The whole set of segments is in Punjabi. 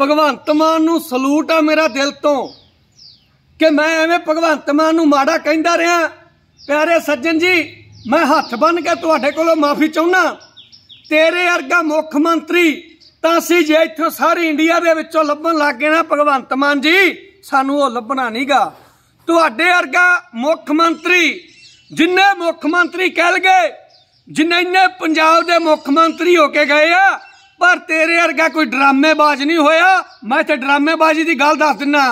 ਭਗਵੰਤ ਮਾਨ ਨੂੰ ਸਲੂਟ ਆ ਮੇਰਾ ਦਿਲ ਤੋਂ ਕਿ ਮੈਂ ਐਵੇਂ ਭਗਵੰਤ ਮਾਨ ਨੂੰ ਮਾੜਾ ਕਹਿੰਦਾ ਰਿਹਾ ਪਿਆਰੇ ਸੱਜਣ ਜੀ ਮੈਂ ਹੱਥ ਬੰਨ ਕੇ ਤੁਹਾਡੇ ਕੋਲੋਂ ਮਾਫੀ ਚਾਹੁੰਨਾ ਤੇਰੇ ਵਰਗਾ ਮੁੱਖ ਮੰਤਰੀ ਤਾਂ ਸੀ ਜੇ ਇੱਥੋਂ ਸਾਰੀ ਇੰਡੀਆ ਦੇ ਵਿੱਚੋਂ ਲੱਭਣ ਲੱਗ ਗਏ ਨਾ ਭਗਵੰਤ ਮਾਨ ਜੀ ਸਾਨੂੰ ਉਹ ਲੱਭਣਾ ਨਹੀਂਗਾ ਤੁਹਾਡੇ ਵਰਗਾ ਮੁੱਖ ਮੰਤਰੀ ਜਿੰਨੇ ਮੁੱਖ ਮੰਤਰੀ ਕਹਿ ਲਗੇ ਜਿੰਨੇ ਪੰਜਾਬ ਦੇ ਮੁੱਖ ਮੰਤਰੀ ਹੋ ਕੇ ਗਏ ਆ ਪਰ ਤੇਰੇ ਵਰਗਾ ਕੋਈ ਡਰਾਮੇਬਾਜ਼ ਨਹੀਂ ਹੋਇਆ ਮੈਂ ਤੇ ਡਰਾਮੇਬਾਜ਼ੀ ਦੀ ਗੱਲ ਦੱਸ ਦਿੰਨਾ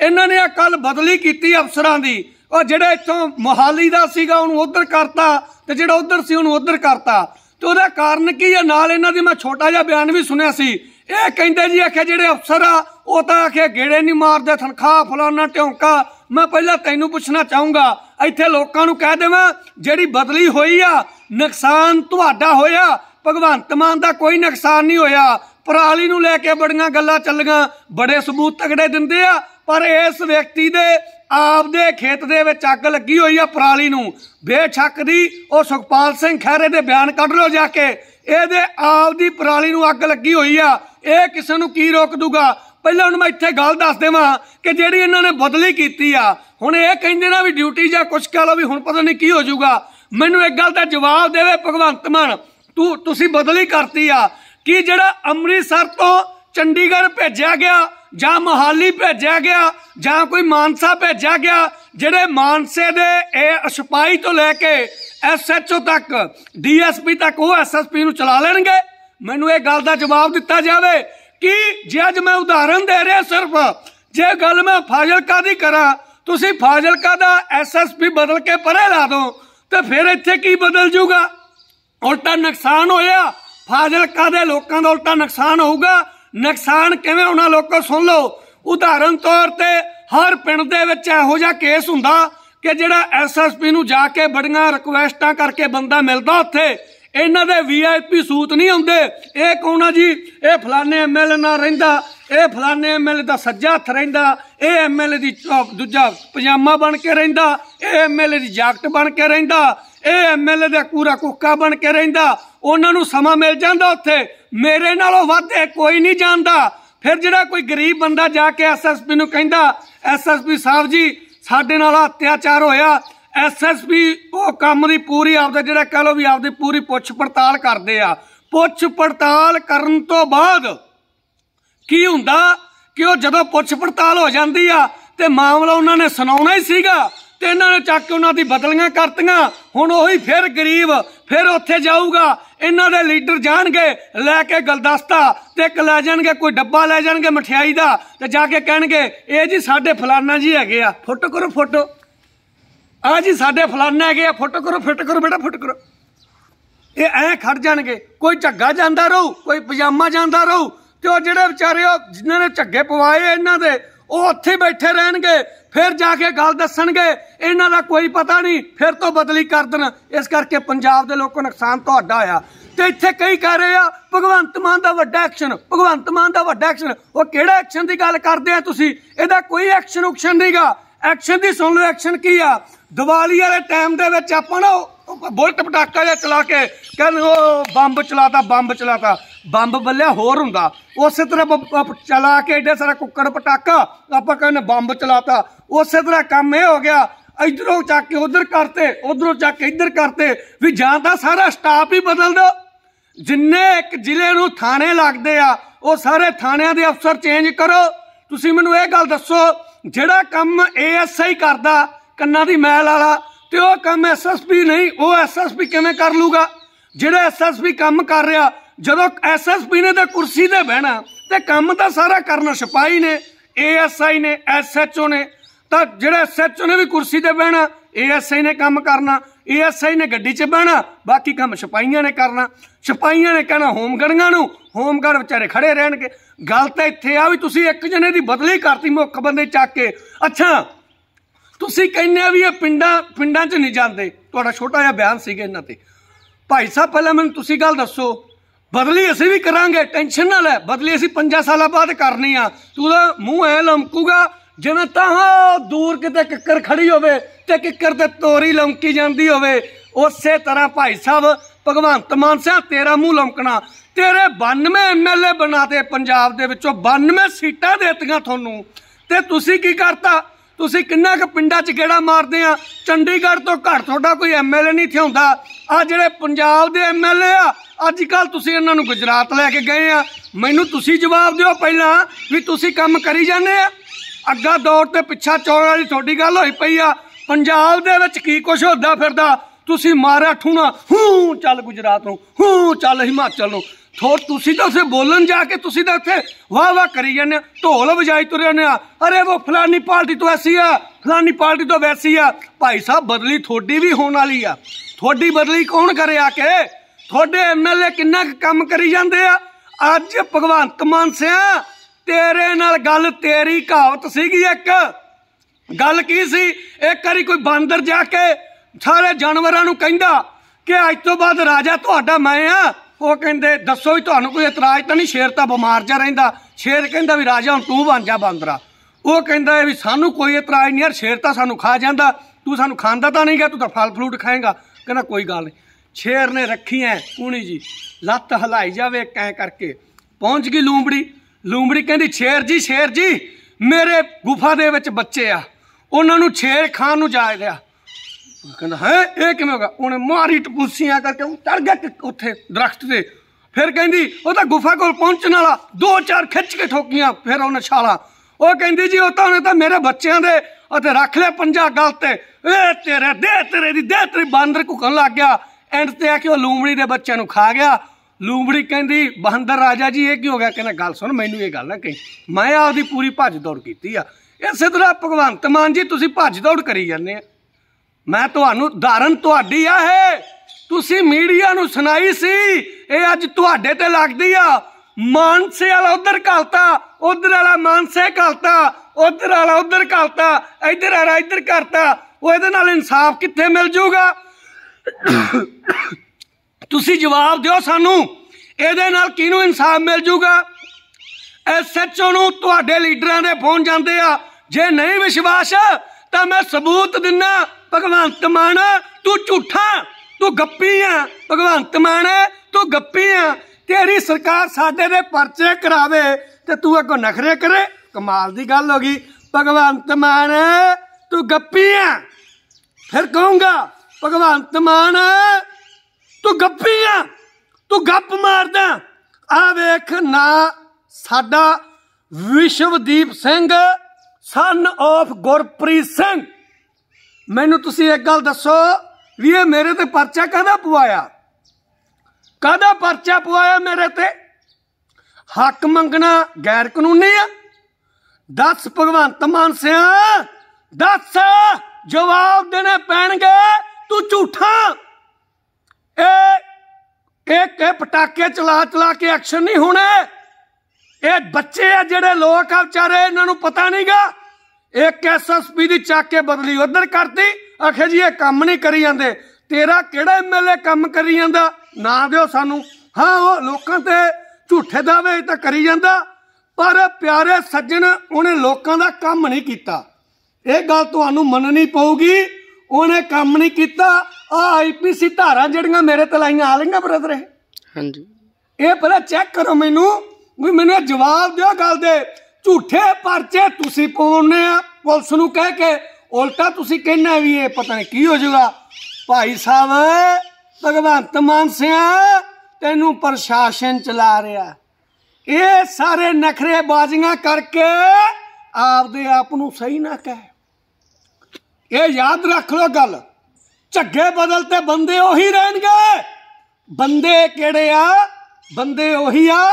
ਇਹਨਾਂ ਨੇ ਆ ਕੱਲ ਬਦਲੀ ਕੀਤੀ ਅਫਸਰਾਂ ਦੀ ਉਹ ਜਿਹੜਾ ਇੱਥੋਂ ਮੋਹਾਲੀ ਦਾ ਸੀਗਾ ਉਹਨੂੰ ਉਧਰ ਕਰਤਾ ਤੇ ਜਿਹੜਾ ਉਧਰ ਸੀ ਉਹਨੂੰ ਉਧਰ ਕਰਤਾ ਤੇ ਉਹਦਾ ਕਾਰਨ ਕੀ ਹੈ ਨਾਲ ਇਹਨਾਂ ਦੀ ਮੈਂ ਛੋਟਾ ਜਿਹਾ ਬਿਆਨ ਵੀ ਸੁਣਿਆ ਸੀ ਇਹ ਕਹਿੰਦੇ ਜੀ ਆਖੇ ਜਿਹੜੇ ਅਫਸਰ ਆ ਉਹ ਤਾਂ ਆਖੇ ਗੇੜੇ ਨਹੀਂ ਮਾਰਦੇ ਤਨਖਾਹ ਫਲਾਣਾ ਟਿਉਂਕਾ ਮੈਂ ਪਹਿਲਾਂ ਤੈਨੂੰ ਪੁੱਛਣਾ ਚਾਹੂੰਗਾ ਇੱਥੇ ਲੋਕਾਂ ਨੂੰ ਕਹਿ ਦੇਵਾਂ ਜਿਹੜੀ ਬਦਲੀ ਹੋਈ ਆ ਨੁਕਸਾਨ ਤੁਹਾਡਾ ਹੋਇਆ ਭਗਵੰਤ ਮਾਨ ਦਾ ਕੋਈ ਨੁਕਸਾਨ ਨਹੀਂ ਹੋਇਆ ਪਰਾਲੀ ਨੂੰ ਲੈ ਕੇ ਬੜੀਆਂ ਗੱਲਾਂ ਚੱਲੀਆਂ ਬੜੇ ਸਬੂਤ ਤਗੜੇ ਦਿੰਦੇ ਆ ਪਰ ਇਸ ਵਿਅਕਤੀ ਦੇ ਆਪਦੇ ਖੇਤ ਦੇ ਵਿੱਚ ਅੱਗ ਲੱਗੀ ਹੋਈ ਆ ਪਰਾਲੀ ਨੂੰ ਬੇਸ਼ੱਕ ਦੀ ਉਹ ਸੁਖਪਾਲ ਸਿੰਘ ਖਹਿਰੇ ਦੇ ਬਿਆਨ ਕੱਢ ਲਓ ਜਾ ਕੇ ਇਹਦੇ ਆਪਦੀ ਪਰਾਲੀ ਨੂੰ ਅੱਗ ਲੱਗੀ ਹੋਈ ਆ ਇਹ ਕਿਸੇ ਨੂੰ ਕੀ ਰੋਕ ਦੂਗਾ ਪਹਿਲਾਂ ਹੁਣ ਮੈਂ ਇੱਥੇ ਗੱਲ ਦੱਸ ਦੇਵਾਂ ਕਿ ਜਿਹੜੀ ਇਹਨਾਂ ਨੇ ਬਦਲੀ ਕੀਤੀ ਆ ਹੁਣ ਇਹ ਕਹਿੰਦੇ ਨਾ ਵੀ ਡਿਊਟੀ ਜਾਂ ਕੁਛ ਕਹ ਲਓ ਵੀ ਹੁਣ ਪਤਾ ਨਹੀਂ ਕੀ ਹੋ ਜਾਊਗਾ ਮੈਨੂੰ ਇੱਕ ਗੱਲ ਦਾ ਜਵਾਬ ਦੇਵੇ ਭਗਵੰਤ ਮਾਨ ਤੂੰ ਤੁਸੀਂ ਬਦਲੀ ਕਰਤੀ ਆ ਕਿ ਜਿਹੜਾ ਅੰਮ੍ਰਿਤਸਰ ਤੋਂ ਚੰਡੀਗੜ੍ਹ ਭੇਜਿਆ ਗਿਆ ਜਾਂ ਮੋਹਾਲੀ ਭੇਜਿਆ ਗਿਆ ਜਾਂ ਕੋਈ ਮਾਨਸਾ ਭੇਜਿਆ ਗਿਆ ਜਿਹੜੇ ਮਾਨਸੇ ਦੇ ਇਹ ਸਿਪਾਹੀ ਤੋਂ ਲੈ ਕੇ ਐਸਐਚਓ ਤੱਕ ਡੀਐਸਪੀ ਤੱਕ ਉਹ ਐਸਐਸਪੀ ਨੂੰ ਚਲਾ ਲੈਣਗੇ ਮੈਨੂੰ ਇਹ ਗੱਲ ਦਾ ਜਵਾਬ ਦਿੱਤਾ ਜਾਵੇ ਕਿ ਜੇ ਅੱਜ ਮੈਂ ਉਦਾਹਰਨ ਦੇ ਰਿਹਾ ਸਿਰਫ ਜੇ ਗੱਲ ਮੈਂ ਫਾਜ਼ਲਕਾ ਦੀ ਕਰਾਂ ਤੁਸੀਂ ਫਾਜ਼ਲਕਾ ਦਾ ਐਸਐਸਪੀ ਬਦਲ ਕੇ ਪਰੇ ਲਾ ਦੋ ਤੇ ਫਿਰ ਇੱਥੇ ਕੀ ਬਦਲ ਜਾਊਗਾ ਉਲਟਾ ਨੁਕਸਾਨ ਹੋਇਆ ਫਾਜ਼ਿਲਕਾ ਦੇ ਲੋਕਾਂ ਦਾ ਉਲਟਾ ਨੁਕਸਾਨ ਹੋਊਗਾ ਨੁਕਸਾਨ ਕਿਵੇਂ ਉਹਨਾਂ ਲੋਕੋ ਸੁਣ ਲਓ ਉਦਾਹਰਨ ਤੌਰ ਤੇ ਹਰ ਪਿੰਡ ਦੇ ਵਿੱਚ ਇਹੋ ਜਿਹਾ ਕੇਸ ਹੁੰਦਾ ਕਿ ਜਿਹੜਾ ਐਸਐਸਪੀ ਨੂੰ ਜਾ ਕੇ ਬੜੀਆਂ ਰਿਕੁਐਸਟਾਂ ਕਰਕੇ ਬੰਦਾ ਮਿਲਦਾ ਉੱਥੇ ਇਹਨਾਂ ਦੇ ਵੀਆਈਪੀ ਸੂਤ ਨਹੀਂ ਹੁੰਦੇ ਇਹ ਕੌਣਾ ਜੀ ਇਹ ਫਲਾਣੇ ਐਮਐਲ ਨਾਲ ਰਹਿੰਦਾ ਇਹ ਫਲਾਣੇ ਐਮਐਲ ਦਾ ਸੱਜਾ ਹੱਥ ਰਹਿੰਦਾ ਇਹ ਐਮਐਲ ਦੀ ਦੂਜਾ ਪਜਾਮਾ ਬਣ ਕੇ ਰਹਿੰਦਾ ਇਹ ਐਮਐਲ ਦੀ ਜੈਕਟ ਬਣ ਕੇ ਰਹਿੰਦਾ ਇਹ ਐਮਐਲਏ ਦਾ ਕੂਰਾ ਕੁੱਕਾ ਬਣ ਕੇ ਰਹਿੰਦਾ ਉਹਨਾਂ ਨੂੰ ਸਮਾਂ ਮਿਲ ਜਾਂਦਾ ਉੱਥੇ ਮੇਰੇ ਨਾਲੋਂ ਵੱਧ ਕੋਈ ਨਹੀਂ ਜਾਣਦਾ ਫਿਰ ਜਿਹੜਾ ਕੋਈ ਗਰੀਬ ਬੰਦਾ ਜਾ ਕੇ ਐਸਐਸਪੀ ਨੂੰ ਕਹਿੰਦਾ ਐਸਐਸਪੀ ਸਾਹਿਬ ਜੀ ਸਾਡੇ ਨਾਲ ਅਤਿਆਚਾਰ ਹੋਇਆ ਐਸਐਸਪੀ ਉਹ ਕੰਮ ਦੀ ਪੂਰੀ ਆਪਦਾ ਜਿਹੜਾ ਕਹ ਲੋ ਵੀ ਆਪਦੀ ਪੂਰੀ ਪੁੱਛ ਪੜਤਾਲ ਕਰਦੇ ਆ ਪੁੱਛ ਪੜਤਾਲ ਕਰਨ ਤੋਂ ਬਾਅਦ ਕੀ ਹੁੰਦਾ ਕਿ ਉਹ ਜਦੋਂ ਪੁੱਛ ਪੜਤਾਲ ਹੋ ਜਾਂਦੀ ਆ ਤੇ ਮਾਮਲਾ ਉਹਨਾਂ ਨੇ ਸੁਣਾਉਣਾ ਹੀ ਸੀਗਾ ਤੇ ਇਹਨਾਂ ਨੇ ਚੱਕ ਕੇ ਉਹਨਾਂ ਦੀ ਬਦਲੀਆਂ ਕਰਤੀਆਂ ਹੁਣ ਉਹੀ ਫਿਰ ਗਰੀਬ ਫਿਰ ਉੱਥੇ ਜਾਊਗਾ ਇਹਨਾਂ ਦੇ ਲੀਡਰ ਜਾਣਗੇ ਲੈ ਕੇ ਗਲਦਸਤਾ ਤੇ ਇੱਕ ਲੈ ਜਾਣਗੇ ਕੋਈ ਡੱਬਾ ਲੈ ਜਾਣਗੇ ਮਠਿਆਈ ਦਾ ਤੇ ਜਾ ਕੇ ਕਹਿਣਗੇ ਇਹ ਜੀ ਸਾਡੇ ਫਲਾਨਾ ਜੀ ਹੈਗੇ ਆ ਫੋਟੋ ਕਰੋ ਫੋਟੋ ਆ ਜੀ ਸਾਡੇ ਫਲਾਨਾ ਹੈਗੇ ਆ ਫੋਟੋ ਕਰੋ ਫਿੱਟ ਕਰੋ ਬੇਟਾ ਫਿੱਟ ਕਰੋ ਇਹ ਐ ਖੜ ਜਾਣਗੇ ਕੋਈ ਝੱਗਾ ਜਾਂਦਾ ਰਹੂ ਕੋਈ ਪਜਾਮਾ ਜਾਂਦਾ ਰਹੂ ਤੇ ਉਹ ਜਿਹੜੇ ਵਿਚਾਰੇ ਉਹ ਜਿਨ੍ਹਾਂ ਨੇ ਝੱਗੇ ਪਵਾਏ ਇਹਨਾਂ ਦੇ ਉਹ ਉੱਥੇ ਬੈਠੇ ਰਹਿਣਗੇ ਫਿਰ ਜਾ ਕੇ ਗੱਲ ਦੱਸਣਗੇ ਇਹਨਾਂ ਦਾ ਕੋਈ ਪਤਾ ਨਹੀਂ ਫਿਰ ਤੋਂ ਬਦਲੀ ਕਰ ਦੇਣ ਇਸ ਕਰਕੇ ਪੰਜਾਬ ਦੇ ਲੋਕੋ ਨੁਕਸਾਨ ਤੁਹਾਡਾ ਆ ਤੇ ਇੱਥੇ ਕਈ ਕਹਿ ਰਹੇ ਆ ਭਗਵੰਤ ਮਾਨ ਦਾ ਵੱਡਾ ਐਕਸ਼ਨ ਭਗਵੰਤ ਮਾਨ ਦਾ ਵੱਡਾ ਐਕਸ਼ਨ ਉਹ ਕਿਹੜਾ ਐਕਸ਼ਨ ਦੀ ਗੱਲ ਕਰਦੇ ਆ ਤੁਸੀਂ ਇਹਦਾ ਕੋਈ ਐਕਸ਼ਨ ਉਕਸ਼ਨ ਨਹੀਂਗਾ ਐਕਸ਼ਨ ਦੀ ਸੁਣ ਲਓ ਐਕਸ਼ਨ ਕੀ ਆ ਦੀਵਾਲੀ ਵਾਲੇ ਟਾਈਮ ਦੇ ਵਿੱਚ ਆਪਾਂ ਨਾ ਬੁਲਟ ਪਟਾਕਾ ਜਿਹਾ ਚਲਾ ਕੇ ਕਹਿੰਦੇ ਉਹ ਬੰਬ ਚਲਾਤਾ ਬੰਬ ਚਲਾਤਾ ਬੰਬ ਬੱਲਿਆ ਹੋਰ ਹੁੰਦਾ ਉਸੇ ਤਰ੍ਹਾਂ ਚਲਾ ਕੇ ਐਡੇ ਸਾਰਾ ਕੁੱਕੜ ਪਟਾਕਾ ਆਪਾਂ ਕਹਿੰਦੇ ਬੰਬ ਚਲਾਤਾ ਉਸੇ ਤਰ੍ਹਾਂ ਕੰਮ ਇਹ ਹੋ ਗਿਆ ਇਧਰੋਂ ਚੱਕ ਕੇ ਉਧਰ ਕਰਤੇ ਉਧਰੋਂ ਚੱਕ ਕੇ ਇਧਰ ਕਰਤੇ ਵੀ ਜਾਂ ਤਾਂ ਸਾਰਾ ਸਟਾਫ ਹੀ ਬਦਲ ਦੋ ਜਿੰਨੇ ਇੱਕ ਜ਼ਿਲ੍ਹੇ ਨੂੰ ਥਾਣੇ ਲੱਗਦੇ ਆ ਉਹ ਸਾਰੇ ਥਾਣਿਆਂ ਦੇ ਅਫਸਰ ਚੇਂਜ ਕਰੋ ਤੁਸੀਂ ਮੈਨੂੰ ਇਹ ਗੱਲ ਦੱਸੋ ਜਿਹੜਾ ਕੰਮ ਏਐਸਆਈ ਕਰਦਾ ਕੰਨਾਂ ਦੀ ਮੈਲ ਵਾਲਾ ਤੇ ਉਹ ਕੰਮ ਐਸਐਸਪੀ ਨਹੀਂ ਉਹ ਐਸਐਸਪੀ ਕਿਵੇਂ ਕਰ ਲੂਗਾ ਜਿਹੜਾ ਐਸਐਸਪੀ ਕੰਮ ਕਰ ਰਿਹਾ ਜਦੋਂ ਐਸਐਸਪੀ ਨੇ ਤਾਂ ਕੁਰਸੀ ਤੇ ਬਹਿਣਾ ਤੇ ਕੰਮ ਤਾਂ ਸਾਰਾ ਕਰਨਾ ਸਿਪਾਈ ਨੇ ਏਐਸਆਈ ਨੇ ਐਸਐਚਓ ਨੇ ਤਾਂ ਜਿਹੜਾ ਐਸਐਚਓ ਨੇ ਵੀ ਕੁਰਸੀ ਤੇ ਬਹਿਣਾ ਏਐਸਆਈ ਨੇ ਕੰਮ ਕਰਨਾ ਏਐਸਆਈ ਨੇ ਗੱਡੀ 'ਚ ਬਹਿਣਾ ਬਾਕੀ ਕੰਮ ਸਿਪਾਈਆਂ ਨੇ ਕਰਨਾ ਸਿਪਾਈਆਂ ਨੇ ਕਹਿਣਾ ਹੋਮਗੜੀਆਂ ਨੂੰ ਹੋਮਗੜ ਵਿਚਾਰੇ ਖੜੇ ਰਹਿਣਗੇ ਗੱਲ ਤਾਂ ਇੱਥੇ ਆ ਵੀ ਤੁਸੀਂ ਇੱਕ ਜਣੇ ਦੀ ਬਦਲੀ ਕਰਤੀ ਮੁੱਖ ਬੰਦੇ ਚੱਕ ਕੇ ਅੱਛਾ ਤੁਸੀਂ ਕਹਿੰਦੇ ਆ ਵੀ ਇਹ ਪਿੰਡਾਂ ਪਿੰਡਾਂ 'ਚ ਨਹੀਂ ਜਾਂਦੇ ਤੁਹਾਡਾ ਛੋਟਾ ਜਿਹਾ ਬਿਆਨ ਸੀਗਾ ਇਹਨਾਂ ਤੇ ਭਾਈ ਸਾਹਿਬ ਪਹਿਲਾਂ ਮੈਨੂੰ ਤੁਸੀਂ ਗੱਲ ਦੱਸੋ ਬਦਲੀ ਅਸੀਂ ਵੀ ਕਰਾਂਗੇ ਟੈਨਸ਼ਨ ਨਾ ਲੈ ਬਦਲੀ ਅਸੀਂ 5 ਸਾਲਾਂ ਬਾਅਦ ਕਰਨੀ ਆ ਤੂੰ ਦਾ ਮੂੰਹ ਐ ਲਮਕੂਗਾ ਜਿਵੇਂ ਤਾਂ ਦੂਰ ਕਿਤੇ ਕਿੱਕਰ ਖੜੀ ਹੋਵੇ ਤੇ ਕਿੱਕਰ ਤੇ ਤੋਰੀ ਲਮਕੀ ਜਾਂਦੀ ਹੋਵੇ ਉਸੇ ਤਰ੍ਹਾਂ ਭਾਈ ਸਾਹਿਬ ਭਗਵੰਤ ਮਾਨ ਸਿੰਘ ਤੇਰਾ ਮੂੰਹ ਲਮਕਣਾ ਤੇਰੇ 92 ਐਮਐਲਏ ਬਣਾਤੇ ਪੰਜਾਬ ਦੇ ਵਿੱਚੋਂ 92 ਸੀਟਾਂ ਦੇਤੀਆਂ ਤੁਹਾਨੂੰ ਤੇ ਤੁਸੀਂ ਕੀ ਕਰਤਾ ਤੁਸੀਂ ਕਿੰਨਾ ਕ ਪਿੰਡਾਂ 'ਚ ਗੇੜਾ ਮਾਰਦੇ ਆ ਚੰਡੀਗੜ੍ਹ ਤੋਂ ਘਰ ਤੁਹਾਡਾ ਕੋਈ ਐਮਐਲਏ ਨਹੀਂ ਹੁੰਦਾ ਆ ਜਿਹੜੇ ਪੰਜਾਬ ਦੇ ਐਮਐਲਏ ਆ ਅੱਜ ਕੱਲ ਤੁਸੀਂ ਇਹਨਾਂ ਨੂੰ ਗੁਜਰਾਤ ਲੈ ਕੇ ਗਏ ਆ ਮੈਨੂੰ ਤੁਸੀਂ ਜਵਾਬ ਦਿਓ ਪਹਿਲਾਂ ਵੀ ਤੁਸੀਂ ਕੰਮ ਕਰੀ ਜਾਂਦੇ ਆ ਅੱਗਾ ਦੌੜ ਤੇ ਪਿੱਛਾ ਚੌਣ ਵਾਲੀ ਤੁਹਾਡੀ ਗੱਲ ਹੋਈ ਪਈ ਆ ਪੰਜਾਬ ਦੇ ਵਿੱਚ ਕੀ ਕੁਝ ਹੁੰਦਾ ਫਿਰਦਾ ਤੁਸੀਂ ਮਾਰਿਆ ਠੂਣਾ ਹੂੰ ਚੱਲ ਗੁਜਰਾਤ ਨੂੰ ਹੂੰ ਚੱਲ ਹਿਮਾਚਲ ਨੂੰ ਥੋੜ ਤੁਸੀਂ ਤਾਂ ਉਸੇ ਬੋਲਣ ਜਾ ਕੇ ਤੁਸੀਂ ਤਾਂ ਇੱਥੇ ਵਾਹ ਵਾਹ ਕਰੀ ਜਾਂਦੇ ਢੋਲ ਵਜਾਈ ਤੁਰੇ ਨੇ ਆ ਅਰੇ ਉਹ ਫਲਾਨੀ ਪਾਰਟੀ ਤੋਂ ਐਸੀ ਆ ਫਲਾਨੀ ਪਾਰਟੀ ਤੋਂ ਵੈਸੀ ਆ ਭਾਈ ਸਾਹਿਬ ਬਦਲੀ ਥੋੜੀ ਵੀ ਹੋਣ ਵਾਲੀ ਆ ਥੋੜੀ ਬਦਲੀ ਕੌਣ ਕਰੇ ਆ ਕੇ ਤੁਹਾਡੇ ਐਮਐਲਏ ਕਿੰਨਾ ਕੰਮ ਕਰੀ ਜਾਂਦੇ ਆ ਅੱਜ ਭਗਵੰਤ ਮਾਨ ਸਿਆ ਤੇਰੇ ਨਾਲ ਗੱਲ ਤੇਰੀ ਕਹਾਵਤ ਸੀਗੀ ਇੱਕ ਗੱਲ ਕੀ ਸੀ ਇੱਕ ਵਾਰੀ ਕੋਈ ਬਾਂਦਰ ਜਾ ਕੇ ਸਾਰੇ ਜਾਨਵਰਾਂ ਨੂੰ ਕਹਿੰਦਾ ਕਿ ਅੱਜ ਤੋਂ ਬਾਅਦ ਰਾਜਾ ਤੁਹਾਡਾ ਮੈਂ ਆ ਉਹ ਕਹਿੰਦੇ ਦੱਸੋ ਵੀ ਤੁਹਾਨੂੰ ਕੋਈ ਇਤਰਾਜ਼ ਤਾਂ ਨਹੀਂ ਸ਼ੇਰ ਤਾਂ ਬਿਮਾਰ ਜਾ ਰਹਿੰਦਾ ਸ਼ੇਰ ਕਹਿੰਦਾ ਵੀ ਰਾਜਾ ਹੁਣ ਤੂੰ ਬਣ ਜਾ ਬਾਂਦਰਾ ਉਹ ਕਹਿੰਦਾ ਵੀ ਸਾਨੂੰ ਕੋਈ ਇਤਰਾਜ਼ ਨਹੀਂ ਯਾਰ ਸ਼ੇਰ ਤਾਂ ਸਾਨੂੰ ਖਾ ਜਾਂਦਾ ਤੂੰ ਸਾਨੂੰ ਖਾਂਦਾ ਤਾਂ ਨਹੀਂ ਗਿਆ ਤੂੰ ਤਾਂ ਫਲ ਫਲੂਟ ਖਾਏਗਾ ਕਹਿੰਦਾ ਕੋਈ ਗੱਲ ਨਹੀਂ ਸ਼ੇਰ ਨੇ ਰੱਖੀ ਐ ਕੂਣੀ ਜੀ ਲੱਤ ਹਲਾਈ ਜਾਵੇ ਕੈ ਕਰਕੇ ਪਹੁੰਚ ਗਈ ਲੂੰਬੜੀ ਲੂੰਬੜੀ ਕਹਿੰਦੀ ਸ਼ੇਰ ਜੀ ਸ਼ੇਰ ਜੀ ਮੇਰੇ ਗੁਫਾ ਦੇ ਵਿੱਚ ਬੱਚੇ ਆ ਉਹਨਾਂ ਨੂੰ ਸ਼ੇਰ ਖਾਣ ਨੂੰ ਜਾ ਰਿਹਾ ਕਹਿੰਦਾ ਹੈ ਇਹ ਕਿਵੇਂ ਹੋਗਾ ਉਹਨੇ ਮਾਰੀ ਟਪੂਸੀਆਂ ਕਰਕੇ ਉਹ ਚੜ ਗਿਆ ਉੱਥੇ ਦਰਖਤ ਤੇ ਫਿਰ ਕਹਿੰਦੀ ਉਹ ਤਾਂ ਗੁਫਾ ਕੋਲ ਪਹੁੰਚਣ ਵਾਲਾ ਦੋ ਚਾਰ ਖਿੱਚ ਕੇ ਠੋਕੀਆਂ ਫਿਰ ਉਹਨੇ ਛਾਲਾ ਉਹ ਕਹਿੰਦੀ ਜੀ ਉਹ ਤਾਂ ਉਹਨੇ ਤਾਂ ਮੇਰੇ ਬੱਚਿਆਂ ਦੇ ਅਤੇ ਰੱਖ ਲਿਆ ਪੰਜਾ ਗਲ ਤੇ ਇਹ ਤੇਰੇ ਦੇ ਤੇਰੇ ਦੀ ਦੇ ਤੇਰੀ ਬਾਂਦਰ ਘੁਕਣ ਲੱਗ ਗਿਆ ਐਂਡ ਤੇ ਆ ਕੇ ਉਹ ਲੂੰਬੜੀ ਦੇ ਬੱਚਿਆਂ ਨੂੰ ਖਾ ਗਿਆ ਲੂੰਬੜੀ ਕਹਿੰਦੀ ਬਾਂਦਰ ਰਾਜਾ ਜੀ ਇਹ ਕੀ ਹੋ ਗਿਆ ਕਹਿੰਦਾ ਗੱਲ ਸੁਣ ਮੈਨੂੰ ਇਹ ਗੱਲ ਨਾ ਕਹੀ ਮੈਂ ਆਪਦੀ ਪੂਰੀ ਭੱਜ ਦੌੜ ਕੀਤੀ ਆ ਇਸੇ ਤਰ੍ਹਾਂ ਭਗਵੰਤ ਮਾਨ ਜੀ ਤੁਸੀਂ ਭੱਜ ਦੌੜ ਕਰੀ ਜਾਂਦੇ ਆ ਮੈਂ ਤੁਹਾਨੂੰ ਧਾਰਨ ਤੁਹਾਡੀ ਆ ਹੈ ਤੁਸੀਂ ਮੀਡੀਆ ਨੂੰ ਸੁਣਾਈ ਸੀ ਇਹ ਅੱਜ ਤੁਹਾਡੇ ਤੇ ਲੱਗਦੀ ਆ ਮਾਨਸੇ ਵਾਲਾ ਉਧਰ ਘਲਤਾ ਉਧਰ ਵਾਲਾ ਮਾਨਸੇ ਘਲਤਾ ਉਧਰ ਵਾਲਾ ਉਧਰ ਘਲਤਾ ਇੱਧਰ ਵਾਲਾ ਇੱਧਰ ਕਰਤਾ ਉਹ ਇਹਦੇ ਨਾਲ ਇਨਸਾਫ ਕਿੱਥੇ ਮਿਲ ਜਾਊਗਾ ਤੁਸੀਂ ਜਵਾਬ ਦਿਓ ਸਾਨੂੰ ਇਹਦੇ ਨਾਲ ਕਿਹਨੂੰ ਇਨਸਾਫ ਮਿਲ ਜਾਊਗਾ ਐਸਐਚਓ ਨੂੰ ਤੁਹਾਡੇ ਲੀਡਰਾਂ ਦੇ ਫੋਨ ਜਾਂਦੇ ਆ ਜੇ ਨਹੀਂ ਵਿਸ਼ਵਾਸ ਤਾਂ ਮੈਂ ਸਬੂਤ ਦਿੰਨਾ ਭਗਵੰਤ ਮਾਨ ਤੂੰ ਝੂਠਾ ਤੂੰ ਗੱਪੀ ਆ ਭਗਵੰਤ ਮਾਨ ਤੂੰ ਗੱਪੀ ਆ ਤੇਰੀ ਸਰਕਾਰ ਸਾਡੇ ਦੇ ਪਰਚੇ ਕਰਾਵੇ ਤੇ ਤੂੰ ਅੱਗੋਂ ਨਖਰੇ ਕਰੇ ਕਮਾਲ ਦੀ ਗੱਲ ਹੋ ਗਈ ਭਗਵੰਤ ਮਾਨ ਤੂੰ ਗੱਪੀ ਆ ਫਿਰ ਕਹੂੰਗਾ ਭਗਵੰਤ ਮਾਨ ਤੂੰ ਗੱਪੀ ਆ ਤੂੰ ਗੱਪ ਮਾਰਦਾ ਆ ਵੇਖ ਨਾ ਸਾਡਾ ਵਿਸ਼ਵਦੀਪ ਸਿੰਘ ਸਨ ਆਫ ਗੁਰਪ੍ਰੀਤ ਸਿੰਘ ਮੈਨੂੰ ਤੁਸੀਂ ਇੱਕ ਗੱਲ ਦੱਸੋ ਵੀ ਇਹ ਮੇਰੇ ਤੇ ਪਰਚਾ ਕਾਹਦਾ ਪਵਾਇਆ ਕਾਹਦਾ ਪਰਚਾ ਪਵਾਇਆ ਮੇਰੇ ਤੇ ਹੱਕ ਮੰਗਣਾ ਗੈਰ ਕਾਨੂੰਨੀ ਆ ਦੱਸ ਭਗਵੰਤ ਮਾਨ ਸਿਆ ਦੱਸ ਜਵਾਬ ਦੇਣੇ ਪੈਣਗੇ ਤੂੰ ਝੂਠਾ ਇਹ ਇੱਕ ਇਹ ਪਟਾਕੇ ਚਲਾ ਚਲਾ ਕੇ ਐਕਸ਼ਨ ਨਹੀਂ ਹੋਣਾ ਇਹ ਬੱਚੇ ਆ ਜਿਹੜੇ ਲੋਕ ਆ ਵਿਚਾਰੇ ਇਹਨਾਂ ਨੂੰ ਪਤਾ ਨਹੀਂਗਾ ਇੱਕ ਐਸਐਸਪੀ ਦੀ ਚੱਕ ਕੇ ਬਦਲੀ ਉਧਰ ਕਰਤੀ ਆਖੇ ਜੀ ਇਹ ਕੰਮ ਨਹੀਂ ਕਰੀ ਜਾਂਦੇ ਤੇਰਾ ਕਿਹੜਾ ਐਮਐਲਏ ਕੰਮ ਕਰੀ ਜਾਂਦਾ ਨਾ ਦਿਓ ਸਾਨੂੰ ਹਾਂ ਉਹ ਲੋਕਾਂ ਤੇ ਝੂਠੇ ਦਾਵੇ ਤਾਂ ਕਰੀ ਜਾਂਦਾ ਪਰ ਪਿਆਰੇ ਸੱਜਣ ਉਹਨੇ ਲੋਕਾਂ ਦਾ ਕੰਮ ਨਹੀਂ ਕੀਤਾ ਇਹ ਗੱਲ ਤੁਹਾਨੂੰ ਮੰਨਣੀ ਪਊਗੀ ਉਹਨੇ ਕੰਮ ਨਹੀਂ ਕੀਤਾ ਆ ਆਈਪੀਸੀ ਧਾਰਾਂ ਜਿਹੜੀਆਂ ਮੇਰੇ ਤੇ ਲਾਈਆਂ ਆ ਲਈਆਂ ਬ੍ਰਦਰ ਹਾਂਜੀ ਇਹ ਪਹਿਲਾਂ ਚੈੱਕ ਕਰੋ ਮੈਨੂੰ ਵੀ ਮੈਨੂੰ ਜਵਾਬ ਦਿਓ ਗੱਲ ਦੇ ਝੂਠੇ ਪਰਚੇ ਤੁਸੀਂ ਪਾਉਣੇ ਆ ਪੁਲਿਸ ਨੂੰ ਕਹਿ ਕੇ ਉਲਟਾ ਤੁਸੀਂ ਕਹਿਣਾ ਵੀ ਇਹ ਪਤਾ ਨਹੀਂ ਕੀ ਹੋ ਜਾਊਗਾ ਭਾਈ ਸਾਹਿਬ ਭਗਵੰਤ ਮਾਨ ਸਿਆ ਤੈਨੂੰ ਪ੍ਰਸ਼ਾਸਨ ਚਲਾ ਰਿਹਾ ਇਹ ਸਾਰੇ ਨਖਰੇ ਬਾਜ਼ੀਆਂ ਕਰਕੇ ਆਪਦੇ ਆਪ ਨੂੰ ਸਹੀ ਨਾ ਕਹਿ ਇਹ ਯਾਦ ਰੱਖ ਲੋ ਗੱਲ ਝੱਗੇ ਬਦਲ ਤੇ ਬੰਦੇ ਉਹੀ ਰਹਿਣਗੇ ਬੰਦੇ ਕਿਹੜੇ ਆ ਬੰਦੇ ਉਹੀ ਆ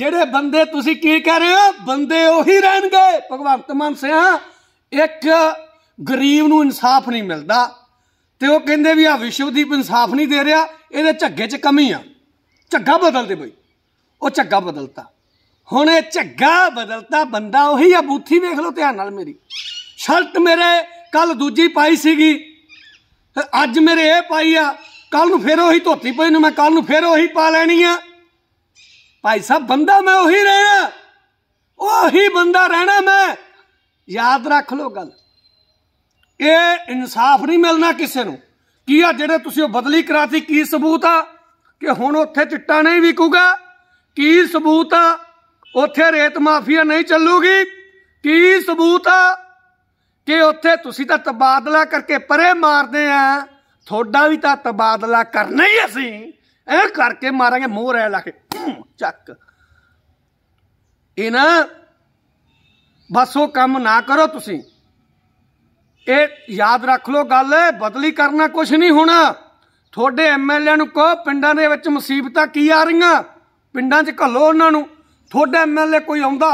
ਜਿਹੜੇ ਬੰਦੇ ਤੁਸੀਂ ਕੀ ਕਰ ਰਹੇ ਹੋ ਬੰਦੇ ਉਹੀ ਰਹਿਣਗੇ ਭਗਵੰਤ ਮਾਨ ਸਿਆ ਇੱਕ ਗਰੀਬ ਨੂੰ ਇਨਸਾਫ ਨਹੀਂ ਮਿਲਦਾ ਤੇ ਉਹ ਕਹਿੰਦੇ ਵੀ ਆ ਵਿਸ਼ਵਦੀਪ ਇਨਸਾਫ ਨਹੀਂ ਦੇ ਰਿਹਾ ਇਹਦੇ ਝੱਗੇ 'ਚ ਕਮੀ ਆ ਝੱਗਾ ਬਦਲ ਦੇ ਬਈ ਉਹ ਝੱਗਾ ਬਦਲਤਾ ਹੁਣ ਇਹ ਝੱਗਾ ਬਦਲਤਾ ਬੰਦਾ ਉਹੀ ਆ ਬੂਥੀ ਵੇਖ ਲਓ ਧਿਆਨ ਨਾਲ ਮੇਰੀ ਸ਼ਰਤ ਮੇਰੇ ਕੱਲ ਦੂਜੀ ਪਾਈ ਸੀਗੀ ਅੱਜ ਮੇਰੇ ਇਹ ਪਾਈ ਆ ਕੱਲ ਨੂੰ ਫੇਰ ਉਹੀ ਧੋਤੀ ਪਈ ਨੂੰ ਮੈਂ ਕੱਲ ਨੂੰ ਫੇਰ ਉਹੀ ਪਾ ਲੈਣੀ ਆ ਭਾਈ ਸਾਹਿਬ ਬੰਦਾ ਮੈਂ ਉਹੀ ਰਹਿਣਾ ਉਹੀ ਬੰਦਾ ਰਹਿਣਾ ਮੈਂ ਯਾਦ ਰੱਖ ਲਓ ਗੱਲ ਇਹ ਇਨਸਾਫ ਨਹੀਂ ਮਿਲਣਾ ਕਿਸੇ ਨੂੰ ਕੀ ਆ ਜਿਹੜੇ ਤੁਸੀਂ ਉਹ ਬਦਲੀ ਕਰਾਤੀ ਕੀ ਸਬੂਤ ਆ ਕਿ ਹੁਣ ਉੱਥੇ ਚਿੱਟਾ ਨਹੀਂ ਵਿਕੂਗਾ ਕੀ ਸਬੂਤ ਆ ਉੱਥੇ ਰੇਤ ਮਾਫੀਆ ਨਹੀਂ ਚੱਲੂਗੀ ਕੀ ਸਬੂਤ ਆ ਕਿ ਉੱਥੇ ਤੁਸੀਂ ਤਾਂ ਤਬਾਦਲਾ ਕਰਕੇ ਪਰੇ ਮਾਰਦੇ ਆ ਤੁਹਾਡਾ ਵੀ ਤਾਂ ਤਬਾਦਲਾ ਕਰਨਾ ਹੀ ਅਸੀਂ ਐ ਕਰਕੇ ਮਾਰਾਂਗੇ ਮੋਹ ਰਹਿ ਲਾ ਕੇ ਚੱਕ ਇਹਨਾਂ ਬਸ ਉਹ ਕੰਮ ਨਾ ਕਰੋ ਤੁਸੀਂ ਇਹ ਯਾਦ ਰੱਖ ਲਓ ਗੱਲ ਬਦਲੀ ਕਰਨਾ ਕੁਝ ਨਹੀਂ ਹੋਣਾ ਤੁਹਾਡੇ ਐਮਐਲਏ ਨੂੰ ਕਹੋ ਪਿੰਡਾਂ ਦੇ ਵਿੱਚ ਮੁਸੀਬਤਾਂ ਕੀ ਆ ਰਹੀਆਂ ਪਿੰਡਾਂ 'ਚ ਘੱਲੋ ਉਹਨਾਂ ਨੂੰ ਤੁਹਾਡਾ ਐਮਐਲਏ ਕੋਈ ਆਉਂਦਾ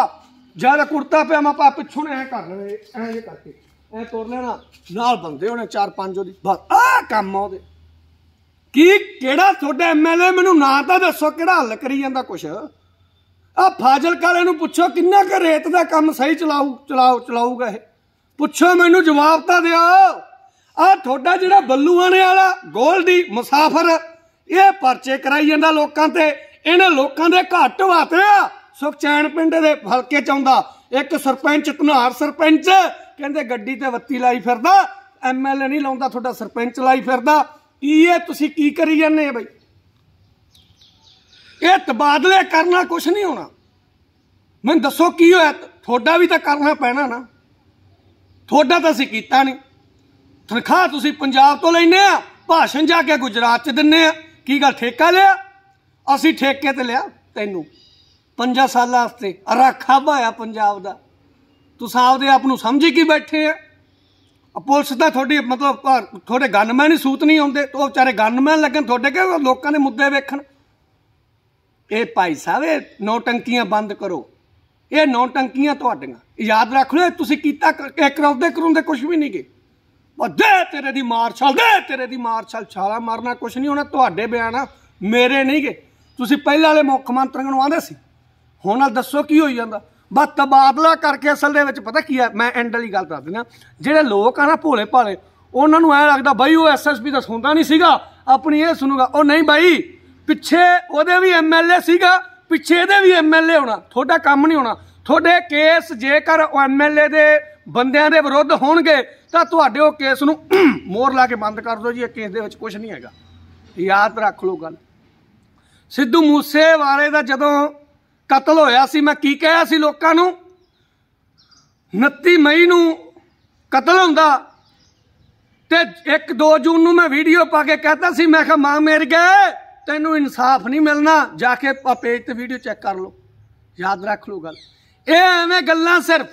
ਜਦ ਕੁਰਤਾ ਪਿਆਮਾ ਪਾ ਪਿੱਛੋਂ ਐ ਕਰ ਲੈਣੇ ਐ ਇਹ ਕਰਕੇ ਐ ਤੋੜ ਲੈਣਾ ਨਾਲ ਬੰਦੇ ਹੋਣੇ ਚਾਰ ਪੰਜ ਉਹਦੀ ਬਸ ਆ ਕੰਮ ਆ ਉਹਦੇ ਕੀ ਕਿਹੜਾ ਤੁਹਾਡਾ ਐਮਐਲਏ ਮੈਨੂੰ ਨਾਂ ਤਾਂ ਦੱਸੋ ਕਿਹੜਾ ਹੱਲ ਕਰੀ ਜਾਂਦਾ ਕੁਛ ਆ ਫਾਜ਼ਲ ਕਾਲੇ ਨੂੰ ਪੁੱਛੋ ਕਿੰਨਾ ਕੁ ਰੇਤ ਦਾ ਕੰਮ ਸਹੀ ਚਲਾਉ ਚਲਾਉ ਚਲਾਊਗਾ ਇਹ ਪੁੱਛੋ ਮੈਨੂੰ ਜਵਾਬ ਤਾਂ ਦਿਓ ਆ ਤੁਹਾਡਾ ਜਿਹੜਾ ਆਣੇ ਵਾਲਾ ਗੋਲਡੀ ਮੁਸਾਫਰ ਇਹ ਪਰਚੇ ਕਰਾਈ ਜਾਂਦਾ ਲੋਕਾਂ ਤੇ ਇਹਨੇ ਲੋਕਾਂ ਦੇ ਘੱਟ ਵਾਤੇ ਆ ਸੁਖਚੈਨ ਪਿੰਡ ਦੇ ਫਲਕੇ ਚਾਉਂਦਾ ਇੱਕ ਸਰਪੰਚ ਤਨਹਾਰ ਸਰਪੰਚ ਕਹਿੰਦੇ ਗੱਡੀ ਤੇ ਬੱਤੀ ਲਾਈ ਫਿਰਦਾ ਐਮਐਲਏ ਨਹੀਂ ਲਾਉਂਦਾ ਤੁਹਾਡਾ ਸਰਪੰਚ ਲਾਈ ਫਿਰਦਾ ਕੀ ਇਹ ਤੁਸੀਂ ਕੀ ਕਰੀ ਜਾਂਦੇ ਆ ਬਈ ਇਹ ਤਬਾਦਲੇ ਕਰਨਾ ਕੁਛ ਨਹੀਂ ਹੋਣਾ ਮੈਨੂੰ ਦੱਸੋ ਕੀ ਹੋਇਆ ਤੁਹਾਡਾ ਵੀ ਤਾਂ ਕਰਨਾ ਪੈਣਾ ਨਾ ਤੁਹਾਡਾ ਤਾਂ ਅਸੀਂ ਕੀਤਾ ਨਹੀਂ ਤਨਖਾਹ ਤੁਸੀਂ ਪੰਜਾਬ ਤੋਂ ਲੈਨੇ ਆ ਭਾਸ਼ਣ ਜਾ ਕੇ ਗੁਜਰਾਤ ਚ ਦਿੰਨੇ ਆ ਕੀ ਗੱਲ ਠੇਕਾ ਲਿਆ ਅਸੀਂ ਠੇਕੇ ਤੇ ਲਿਆ ਤੈਨੂੰ 5 ਸਾਲਾਂ ਵਾਸਤੇ ਰਾਖਾ ਭਾਇਆ ਪੰਜਾਬ ਦਾ ਤੁਸੀਂ ਆਪਦੇ ਆਪ ਨੂੰ ਸਮਝੀ ਕੀ ਬੈਠੇ ਆ ਪੁਲਿਸ ਦਾ ਤੁਹਾਡੀ ਮਤਲਬ ਤੁਹਾਡੇ ਗਨਮੈਨ ਨਹੀਂ ਸੂਤ ਨਹੀਂ ਆਉਂਦੇ ਉਹ ਵਿਚਾਰੇ ਗਨਮੈਨ ਲੱਗਣ ਤੁਹਾਡੇ ਕੇ ਲੋਕਾਂ ਦੇ ਮੁੱਦੇ ਵੇਖਣ ਇਹ ਭਾਈ ਸਾਹਿਬ ਇਹ ਟੰਕੀਆਂ ਬੰਦ ਕਰੋ ਇਹ ਨੌ ਟੰਕੀਆਂ ਤੁਹਾਡੀਆਂ ਯਾਦ ਰੱਖ ਲਓ ਤੁਸੀਂ ਕੀਤਾ ਕਰਾਉਂਦੇ ਕਰਉਂਦੇ ਕੁਝ ਵੀ ਨਹੀਂਗੇ ਦੇ ਤੇਰੇ ਦੀ ਮਾਰਸ਼ਲ ਦੇ ਤੇਰੇ ਦੀ ਮਾਰਸ਼ਲ ਛਾਲਾ ਮਾਰਨਾ ਕੁਝ ਨਹੀਂ ਹੋਣਾ ਤੁਹਾਡੇ ਬਿਆਨ ਮੇਰੇ ਮੇਰੇ ਨਹੀਂਗੇ ਤੁਸੀਂ ਪਹਿਲਾਂ ਵਾਲੇ ਮੁੱਖ ਮੰਤਰੀਆਂ ਨੂੰ ਆਂਦੇ ਸੀ ਹੁਣ ਦੱਸੋ ਕੀ ਹੋਈ ਜਾਂਦਾ ਬਸ ਤਬਾਦਲਾ ਕਰਕੇ ਅਸਲ ਦੇ ਵਿੱਚ ਪਤਾ ਕੀ ਹੈ ਮੈਂ ਐਂਡ ਵਾਲੀ ਗੱਲ ਦੱਸ ਦਿੰਦਾ ਜਿਹੜੇ ਲੋਕ ਆ ਨਾ ਭੋਲੇ ਭਾਲੇ ਉਹਨਾਂ ਨੂੰ ਐ ਲੱਗਦਾ ਬਾਈ ਉਹ ਐਸਐਸਪੀ ਦਾ ਸੁਣਦਾ ਨਹੀਂ ਸੀਗਾ ਆਪਣੀ ਇਹ ਸੁਣੂਗਾ ਉਹ ਨਹੀਂ ਬਾਈ ਪਿੱਛੇ ਉਹਦੇ ਵੀ ਐਮਐਲਏ ਸੀਗਾ ਪਿੱਛੇ ਇਹਦੇ ਵੀ ਐਮਐਲਏ ਹੋਣਾ ਤੁਹਾਡਾ ਕੰਮ ਨਹੀਂ ਹੋਣਾ ਤੁਹਾਡੇ ਕੇਸ ਜੇਕਰ ਉਹ ਐਮਐਲਏ ਦੇ ਬੰਦਿਆਂ ਦੇ ਵਿਰੁੱਧ ਹੋਣਗੇ ਤਾਂ ਤੁਹਾਡੇ ਉਹ ਕੇਸ ਨੂੰ ਮੋਹਰ ਲਾ ਕੇ ਬੰਦ ਕਰ ਦਿਓ ਜੀ ਇਹ ਕੇਸ ਦੇ ਵਿੱਚ ਕੁਝ ਨਹੀਂ ਹੈਗਾ ਯਾਦ ਰੱਖ ਲਓ ਗੱਲ ਸਿੱਧੂ ਮੂਸੇ ਵਾਲੇ ਦਾ ਜਦੋਂ ਕਤਲ ਹੋਇਆ ਸੀ ਮੈਂ ਕੀ ਕਹਿਆ ਸੀ ਲੋਕਾਂ ਨੂੰ 29 ਮਈ ਨੂੰ ਕਤਲ ਹੁੰਦਾ ਤੇ 1 2 ਜੂਨ ਨੂੰ ਮੈਂ ਵੀਡੀਓ ਪਾ ਕੇ ਕਹਤਾ ਸੀ ਮੈਂ ਕਿਹਾ ਮਾਂ ਮੇਰ ਗਏ ਤੈਨੂੰ ਇਨਸਾਫ ਨਹੀਂ ਮਿਲਣਾ ਜਾ ਕੇ ਆ ਪੇਜ ਤੇ ਵੀਡੀਓ ਚੈੱਕ ਕਰ ਲਓ ਯਾਦ ਰੱਖ ਲਓ ਗੱਲ ਇਹ ਐਵੇਂ ਗੱਲਾਂ ਸਿਰਫ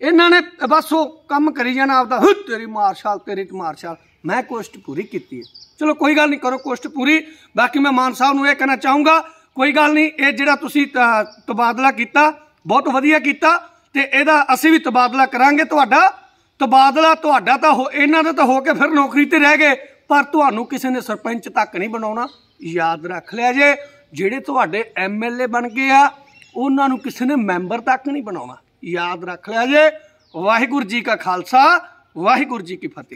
ਇਹਨਾਂ ਨੇ ਬਸ ਉਹ ਕੰਮ ਕਰੀ ਜਾਣਾ ਆਪਦਾ ਹੁ ਤੇਰੀ ਮਾਰਸ਼ਾਲ ਤੇਰੀ ਮਾਰਸ਼ਾਲ ਮੈਂ ਕੋਸ਼ਟ ਪੂਰੀ ਕੀਤੀ ਹੈ ਚਲੋ ਕੋਈ ਗੱਲ ਨਹੀਂ ਕਰੋ ਕੋਸ਼ਟ ਪੂਰੀ ਬਾਕੀ ਮੈਂ ਮਾਨ ਸਾਹਿਬ ਨੂੰ ਇਹ ਕਹਿਣਾ ਚਾਹੂੰਗਾ ਕੋਈ ਗੱਲ ਨਹੀਂ ਇਹ ਜਿਹੜਾ ਤੁਸੀਂ ਤਬਾਦਲਾ ਕੀਤਾ ਬਹੁਤ ਵਧੀਆ ਕੀਤਾ ਤੇ ਇਹਦਾ ਅਸੀਂ ਵੀ ਤਬਾਦਲਾ ਕਰਾਂਗੇ ਤੁਹਾਡਾ ਤਬਾਦਲਾ ਤੁਹਾਡਾ ਤਾਂ ਇਹਨਾਂ ਦਾ ਤਾਂ ਹੋ ਕੇ ਫਿਰ ਨੌਕਰੀ ਤੇ ਰਹਿ ਗਏ ਪਰ ਤੁਹਾਨੂੰ ਕਿਸੇ ਨੇ ਸਰਪੰਚ ਤੱਕ ਨਹੀਂ ਬਣਾਉਣਾ ਯਾਦ ਰੱਖ ਲਿਆ ਜੇ ਜਿਹੜੇ ਤੁਹਾਡੇ ਐਮਐਲਏ ਬਣ ਗਏ ਆ ਉਹਨਾਂ ਨੂੰ ਕਿਸੇ ਨੇ ਮੈਂਬਰ ਤੱਕ ਨਹੀਂ ਬਣਾਉਣਾ ਯਾਦ ਰੱਖ ਲਿਆ ਜੇ ਵਾਹਿਗੁਰੂ ਜੀ ਕਾ ਖਾਲਸਾ ਵਾਹਿਗੁਰੂ ਜੀ ਕੀ ਫਤਿਹ